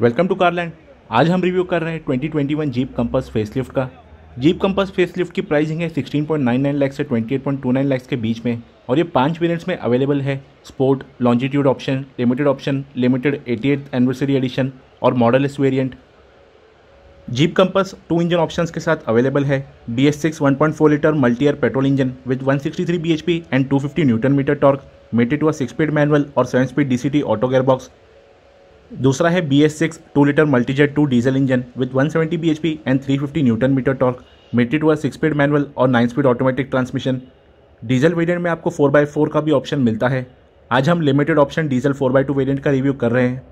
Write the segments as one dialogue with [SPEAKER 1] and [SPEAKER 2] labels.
[SPEAKER 1] welcome to कारलैंड आज हम review कर रहे हैं 2021 जीप कंपस फेसलिफ्ट का जीप कंपस फेसलिफ्ट की प्राइसिंग है 16.99 लाख से 28.29 लाख के बीच में और ये पाँच वेरियंट्स में अवेलेबल है sport longitude option limited option limited AT anniversary edition और model S variant Jeep Compass two engine options के साथ अवेलेबल है B S six one point four litre multi petrol engine with one sixty three B H P and two fifty newton metre torque mated a six speed manual और seven speed D C T auto gearbox दूसरा है B S six two litre Multijet to diesel engine with 170 seventy B H P and three fifty newton metre torque mated to six speed manual और nine speed automatic transmission diesel variant में आपको four by four का भी option मिलता है आज हम limited option diesel four by two variant का रिव्यू कर रहे हैं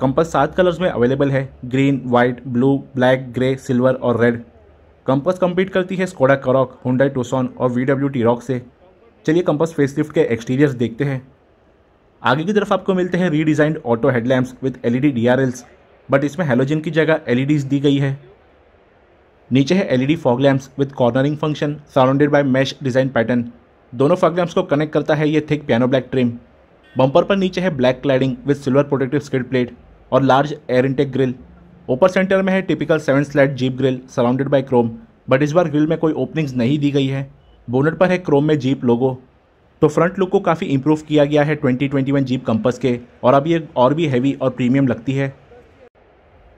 [SPEAKER 1] कंपस सात कलर्स में अवेलेबल है green white blue black grey silver और रेड कंपस कम्पीट करती है स्कोडा करॉक हुडाई टोसॉन और वी डब्ल्यू टी रॉक से चलिए कंपस फेसलिफ्ट के एक्सटीरियर्स देखते हैं आगे की तरफ आपको मिलते हैं redesigned auto headlamps with LED DRLs but इसमें हेलोजन की जगह एलईडीज दी गई है नीचे है LED fog lamps with cornering function surrounded by mesh design pattern दोनों फॉग लैम्प्स को कनेक्ट करता है ये thick piano black trim bumper पर नीचे है black cladding with silver protective skid plate और लार्ज एयर इंटेक ग्रिल ऊपर सेंटर में है typical seven slat Jeep grille surrounded by chrome but इस बार ग्रिल में कोई ओपनिंग्स नहीं दी गई है बोनट पर है क्रोम में जीप लोगो तो फ्रंट लुक को काफ़ी इम्प्रूव किया गया है 2021 जीप कंपस के और अब ये और भी हैवी और प्रीमियम लगती है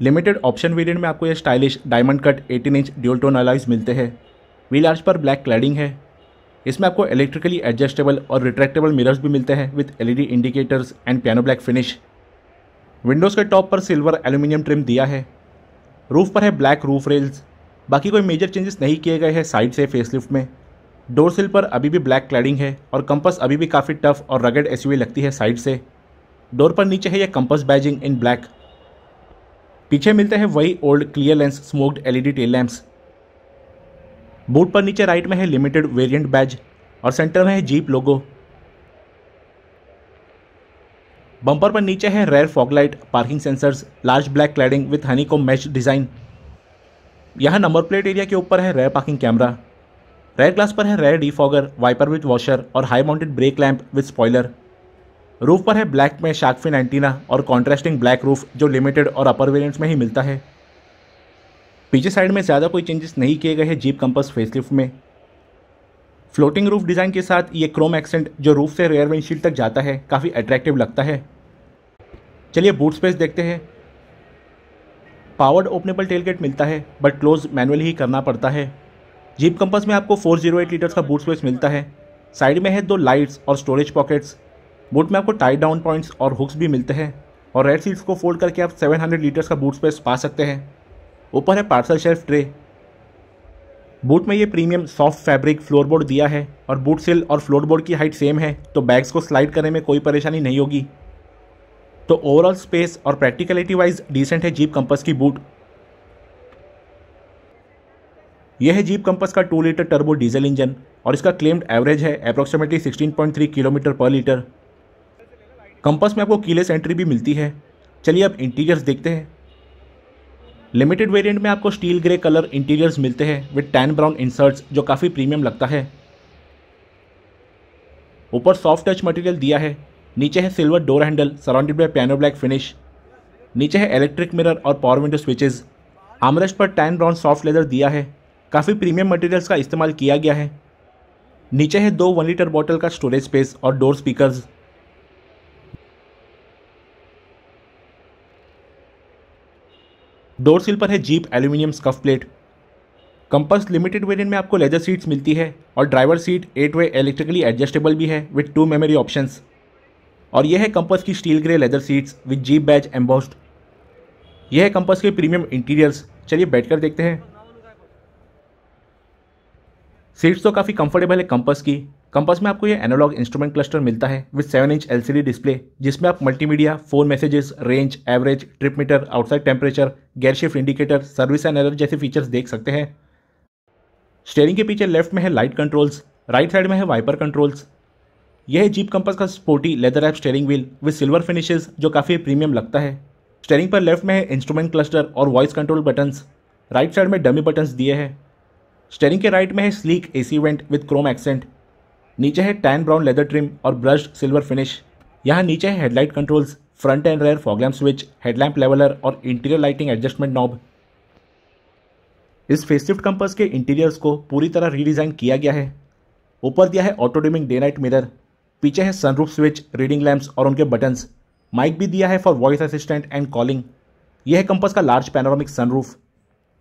[SPEAKER 1] लिमिटेड ऑप्शन वेरिएंट में आपको ये stylish diamond cut 18 inch dual tone alloys मिलते हैं व्हील आर्च पर ब्लैक क्लैडिंग है इसमें आपको इलेक्ट्रिकली एडजस्टेबल और रिट्रैक्टेबल मिरर्स भी मिलते हैं with L indicators and piano black finish windows के टॉप पर सिल्वर एल्यूमिनियम ट्रिम दिया है रूफ पर है ब्लैक रूफ रेल्स बाकी कोई मेजर चेंजेस नहीं किए गए हैं साइड से फेसलिफ्ट में डोर सिल पर अभी भी ब्लैक क्लैडिंग है और कंपस अभी भी काफ़ी टफ और रगेड एस लगती है साइड से डोर पर नीचे है यह कंपस बैजिंग इन ब्लैक पीछे मिलते हैं वही old clear lens smoked LED tail lamps boot पर नीचे राइट में है लिमिटेड वेरिएंट बैज और सेंटर में है जीप लोगो बम्पर पर नीचे है rear foglight parking sensors large black cladding with honeycomb mesh design यहाँ नंबर प्लेट एरिया के ऊपर है rear parking camera rear glass पर है rear defogger wiper with washer और high mounted brake lamp with spoiler roof पर है black में शार्कफिन एंटीना और कॉन्ट्रास्टिंग ब्लैक रूफ जो लिमिटेड और अपर वेरियंट्स में ही मिलता है पीछे साइड में ज़्यादा कोई चेंजेस नहीं किए गए हैं जीप कंपस फेसलिफ्ट में फ्लोटिंग रूफ डिज़ाइन के साथ ये क्रोम एक्सेंट जो रूफ से रेयर विंडशील्ड तक जाता है काफ़ी अट्रैक्टिव लगता है चलिए बूट स्पेस देखते हैं पावर्ड ओपनेबल टेलगेट मिलता है बट क्लोज मैनुअली ही करना पड़ता है जीप कंपस में आपको 408 लीटर्स का बूट स्पेस मिलता है साइड में है दो लाइट्स और स्टोरेज पॉकेट्स बूट में आपको टाइट डाउन पॉइंट्स और हुक्स भी मिलते हैं और रेड सीट्स को फोल्ड करके आप 700 लीटर्स का बूट स्पेस पा सकते हैं ऊपर है पार्सल शेल्फ ट्रे बूट में ये प्रीमियम सॉफ्ट फैब्रिक फ्लोरबोर्ड दिया है और बूट सेल और फ्लोरबोर्ड की हाइट सेम है तो बैग्स को स्लाइड करने में कोई परेशानी नहीं होगी तो ओवरऑल स्पेस और प्रैक्टिकलिटी वाइज डिसेंट है जीप कंपस की बूट यह है जीप कंपस का two litre turbo diesel engine और इसका क्लेम्ड एवरेज है पॉइंट 16.3 किलोमीटर पर लीटर कंपस में आपको कीलेस एंट्री भी मिलती है चलिए अब इंटीरियर्स देखते हैं लिमिटेड वेरिएंट में आपको स्टील ग्रे कलर इंटीरियर्स मिलते हैं विद टैन ब्राउन इंसर्ट्स जो काफ़ी प्रीमियम लगता है ऊपर सॉफ्ट टच मटेरियल दिया है नीचे है silver door handle surrounded by piano black finish नीचे है इलेक्ट्रिक मिरर और पावर विंडो स्विचेस आमरेस्ट पर टैन ब्राउन सॉफ्ट लेदर दिया है काफ़ी प्रीमियम मटेरियल्स का इस्तेमाल किया गया है नीचे है दो वन लीटर बॉटल का स्टोरेज स्पेस और डोर स्पीकर्स डोर सिल पर है Jeep aluminium scuff plate Compass limited variant में आपको लेदर सीट्स मिलती है और driver seat eight way electrically adjustable भी है विथ टू मेमोरी ऑप्शंस और यह है कंपस की steel grey leather seats with Jeep badge embossed यह है कंपस के प्रीमियम इंटीरियर्स चलिए बैठकर देखते हैं सीट्स तो काफ़ी कंफर्टेबल है कंपस की कंपस में आपको ये एनालॉग इंस्ट्रूमेंट क्लस्टर मिलता है विद 7 इंच एलसीडी डिस्प्ले जिसमें आप multimedia phone messages range average trip meter outside temperature gear shift indicator service and alert जैसे फीचर्स देख सकते हैं स्टेयरिंग के पीछे लेफ्ट में है लाइट कंट्रोल्स राइट साइड में है वाइपर कंट्रोल्स यह है जीप कंपस का स्पोर्टी लेदर एप steering wheel with silver finishes जो काफ़ी प्रीमियम लगता है स्टेयरिंग पर लेफ्ट में है इंस्ट्रूमेंट क्लस्टर और voice control buttons right side में डमी बटन्स दिए हैं स्टेरिंग के राइट में है sleek AC vent with chrome accent नीचे है टैन ब्राउन लेदर ट्रिम और ब्रश्ड सिल्वर फिनिश यहाँ नीचे है headlight controls front and rear foglamp switch headlamp leveller और इंटीरियर लाइटिंग एडजस्टमेंट नॉब इस फेसलिफ्ट कंपस के इंटीरियर्स को पूरी तरह रीडिज़ाइन किया गया है ऊपर दिया है auto dimming day night mirror पीछे है सनरूफ स्विच रीडिंग लैम्प्स और उनके बटन्स माइक भी दिया है for voice assistant and calling यह है कंपस का large panoramic sunroof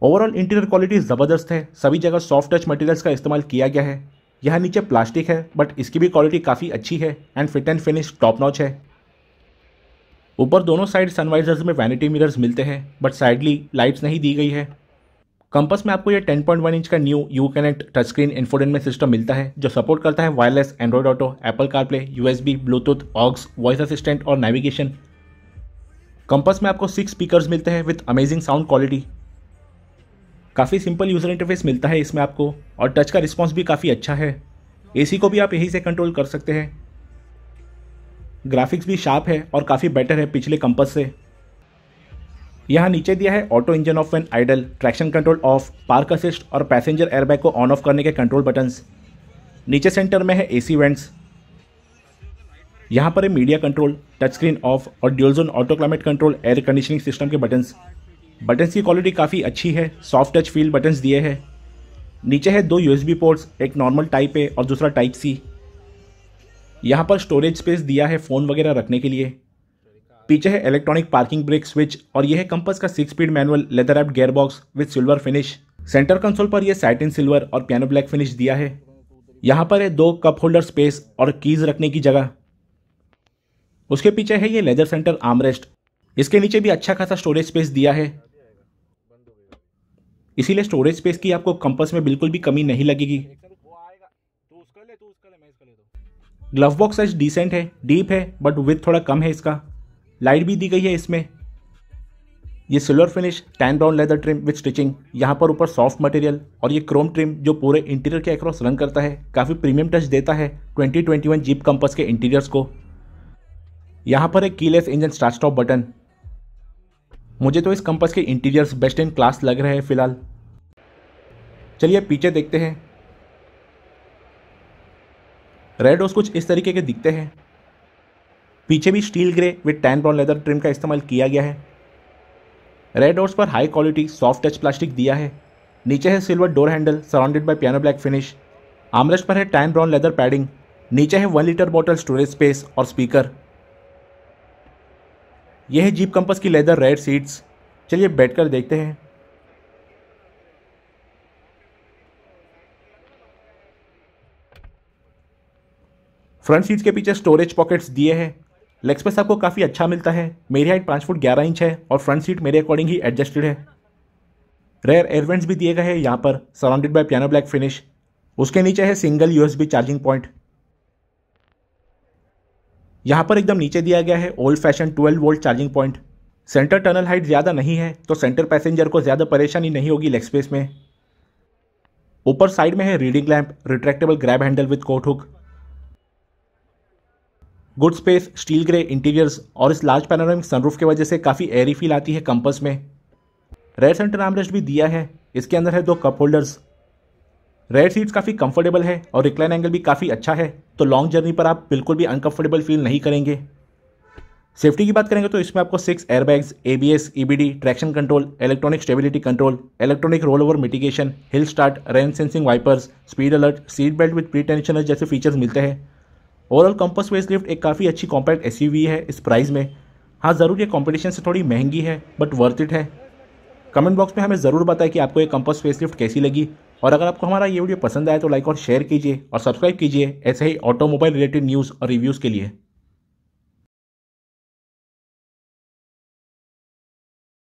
[SPEAKER 1] overall interior quality ज़बरदस्त है सभी जगह सॉफ्ट टच मटेरियल्स का इस्तेमाल किया गया है यह नीचे प्लास्टिक है बट इसकी भी क्वालिटी काफ़ी अच्छी है and fit and finish top notch है ऊपर दोनों साइड सनवाइजर्स में वैनिटी मिरर्स मिलते हैं बट साइडली लाइट्स नहीं दी गई है कंपस में आपको पॉइंट 10.1 इंच का new Uconnect touch screen infotainment system मिलता है जो सपोर्ट करता है wireless Android Auto Apple CarPlay USB Bluetooth aux voice assistant और नेविगेशन कंपस में आपको सिक्स स्पीकर्स मिलते हैं विद अमेजिंग साउंड क्वालिटी काफ़ी सिंपल यूज़र इंटरफेस मिलता है इसमें आपको और टच का रिस्पॉन्स भी काफ़ी अच्छा है एसी को भी आप यहीं से कंट्रोल कर सकते हैं ग्राफिक्स भी शार्प है और काफ़ी बेटर है पिछले कंपस से यहाँ नीचे दिया है auto engine off and idle traction control off park assist और पैसेंजर एयरबैग को ऑन ऑफ करने के कंट्रोल बटन्स नीचे सेंटर में है एसी वेंट्स यहाँ पर है media control touch screen off और dual zone auto climate control air conditioning system के बटन्स बटन्स की क्वालिटी काफ़ी अच्छी है सॉफ्ट टच फील बटन्स दिए हैं नीचे है दो यूएसबी पोर्ट्स एक नॉर्मल टाइप ए और दूसरा टाइप सी यहाँ पर स्टोरेज स्पेस दिया है फ़ोन वगैरह रखने के लिए पीछे है इलेक्ट्रॉनिक पार्किंग ब्रेक स्विच और यह है कंपस का six speed manual leather wrapped gear box silver finish centre console पर यह सैटिन सिल्वर और पियानो ब्लैक फिनिश दिया है यहाँ पर है दो कप होल्डर स्पेस और कीज़ रखने की जगह उसके पीछे है ये लेदर सेंटर आर्मरेस्ट इसके नीचे भी अच्छा खासा स्टोरेज स्पेस दिया है इसीलिए स्टोरेज स्पेस की आपको कंपस में बिल्कुल भी कमी नहीं लगेगी ग्लव बॉक्स साइज डिसेंट है डीप है बट विथ थोड़ा कम है इसका लाइट भी दी गई है इसमें ये silver finish tan brown leather trim with stitching यहाँ पर ऊपर सॉफ्ट मटेरियल और ये क्रोम ट्रिम जो पूरे इंटीरियर के अक्रॉस रन करता है काफ़ी प्रीमियम टच देता है 2021 जीप कंपस के इंटीरियर्स को यहाँ पर एक keyless engine start stop button मुझे तो इस कंपस के इंटीरियर्स बेस्ट इन क्लास लग रहे हैं फिलहाल चलिए पीछे देखते हैं रेड रोज कुछ इस तरीके के दिखते हैं पीछे भी steel grey with tan brown leather trim का इस्तेमाल किया गया है रेड डोर्स पर high quality soft touch plastic दिया है नीचे है silver door handle surrounded by piano black finish armrest पर है टैन ब्राउन लेदर पैडिंग नीचे है one litre bottle storage space और स्पीकर यह है जीप कंपस की लेदर रेड सीट्स चलिए बैठकर देखते हैं फ्रंट सीट्स के पीछे स्टोरेज पॉकेट्स दिए हैं लेग स्पेस आपको काफ़ी अच्छा मिलता है मेरी हाइट पाँच फुट ग्यारह इंच है और फ्रंट सीट मेरे अकॉर्डिंग ही एडजस्टेड है रेयर एयरवेंट्स भी दिए गए हैं यहाँ पर surrounded by piano black finish उसके नीचे है सिंगल यूएसबी चार्जिंग पॉइंट यहाँ पर एकदम नीचे दिया गया है old fashion 12 volt charging point centre tunnel height ज़्यादा नहीं है तो सेंटर पैसेंजर को ज़्यादा परेशानी नहीं होगी लेग स्पेस में ऊपर साइड में है reading lamp retractable grab handle with coat hook good space steel grey interiors और इस लार्ज पैनोरामिक सनरूफ की वजह से काफ़ी एयरी फील आती है कंपस में रेड सेंटर आमरेस्ट भी दिया है इसके अंदर है दो कप होल्डर्स रेड सीट्स काफ़ी कंफर्टेबल है और रिक्लाइन एंगल भी काफ़ी अच्छा है तो लॉन्ग जर्नी पर आप बिल्कुल भी अनकंफर्टेबल फील नहीं करेंगे सेफ्टी की बात करेंगे तो इसमें आपको six airbags A B S E B D traction control electronic stability control electronic roll over mitigation hill start rain sensing wipers speed alert seat belt with pretensioner जैसे features मिलते हैं overall compass lift एक काफ़ी अच्छी compact S है इस price में हाँ ज़रूर ये कंपटीशन से थोड़ी महंगी है बट वर्थ इट है कमेंट बॉक्स में हमें ज़रूर बताएं कि आपको ये कंपस लिफ्ट कैसी लगी और अगर आपको हमारा ये वीडियो पसंद आया तो लाइक और शेयर कीजिए और सब्सक्राइब कीजिए ऐसे ही ऑटोमोबाइल रिलेटेड न्यूज़ और रिव्यूज़ के लिए